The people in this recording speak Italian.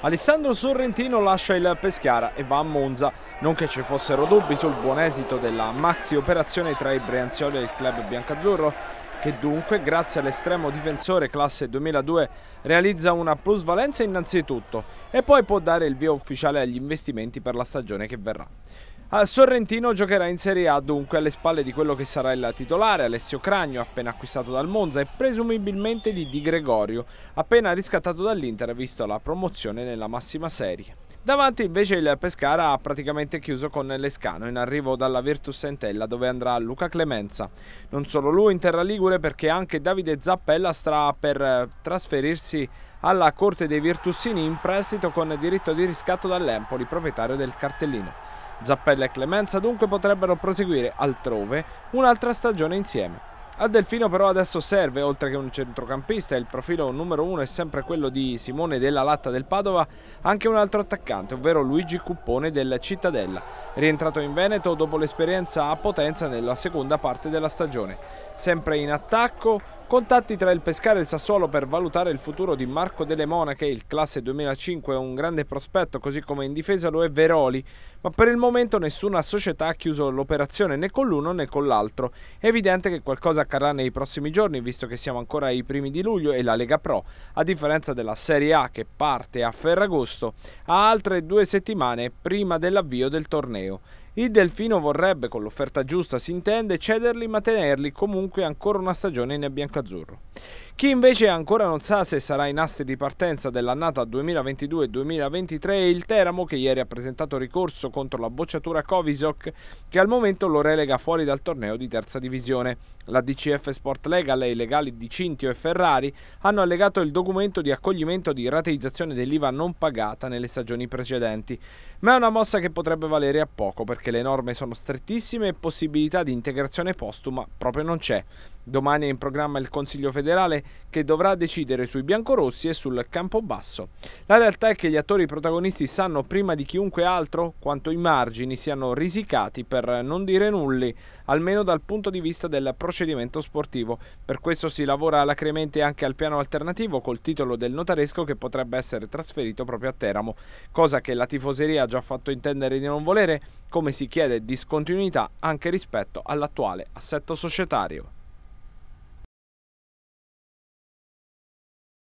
Alessandro Sorrentino lascia il Pescara e va a Monza, non che ci fossero dubbi sul buon esito della maxi operazione tra i Brianzioli e il club biancazzurro, che dunque grazie all'estremo difensore classe 2002 realizza una plusvalenza innanzitutto e poi può dare il via ufficiale agli investimenti per la stagione che verrà. Al Sorrentino giocherà in Serie A dunque alle spalle di quello che sarà il titolare Alessio Cragno appena acquistato dal Monza e presumibilmente di Di Gregorio appena riscattato dall'Inter visto la promozione nella massima serie. Davanti invece il Pescara ha praticamente chiuso con Lescano in arrivo dalla Virtus Entella dove andrà Luca Clemenza. Non solo lui in terra ligure perché anche Davide Zappella starà per eh, trasferirsi alla corte dei Virtusini in prestito con diritto di riscatto dall'Empoli proprietario del cartellino. Zappella e Clemenza dunque potrebbero proseguire altrove un'altra stagione insieme. A Delfino però adesso serve, oltre che un centrocampista, il profilo numero uno è sempre quello di Simone della Latta del Padova, anche un altro attaccante, ovvero Luigi Cuppone del Cittadella, rientrato in Veneto dopo l'esperienza a Potenza nella seconda parte della stagione. Sempre in attacco, Contatti tra il Pescara e il Sassuolo per valutare il futuro di Marco Delle Monache, il classe 2005 è un grande prospetto così come in difesa lo è Veroli, ma per il momento nessuna società ha chiuso l'operazione né con l'uno né con l'altro. È evidente che qualcosa accadrà nei prossimi giorni visto che siamo ancora ai primi di luglio e la Lega Pro, a differenza della Serie A che parte a Ferragosto, ha altre due settimane prima dell'avvio del torneo il Delfino vorrebbe, con l'offerta giusta si intende, cederli ma tenerli comunque ancora una stagione in biancazzurro. Chi invece ancora non sa se sarà in aste di partenza dell'annata 2022-2023 è il Teramo che ieri ha presentato ricorso contro la bocciatura Covisoc che al momento lo relega fuori dal torneo di terza divisione. La DCF Sport Legal e i legali di Cintio e Ferrari hanno allegato il documento di accoglimento di rateizzazione dell'IVA non pagata nelle stagioni precedenti, ma è una mossa che potrebbe valere a poco perché le norme sono strettissime e possibilità di integrazione postuma proprio non c'è. Domani è in programma il Consiglio federale che dovrà decidere sui biancorossi e sul campo basso. La realtà è che gli attori protagonisti sanno prima di chiunque altro quanto i margini siano risicati per non dire nulli, almeno dal punto di vista del procedimento sportivo. Per questo si lavora alacremente anche al piano alternativo col titolo del notaresco che potrebbe essere trasferito proprio a Teramo, cosa che la tifoseria ha già fatto intendere di non volere, come si chiede discontinuità anche rispetto all'attuale assetto societario.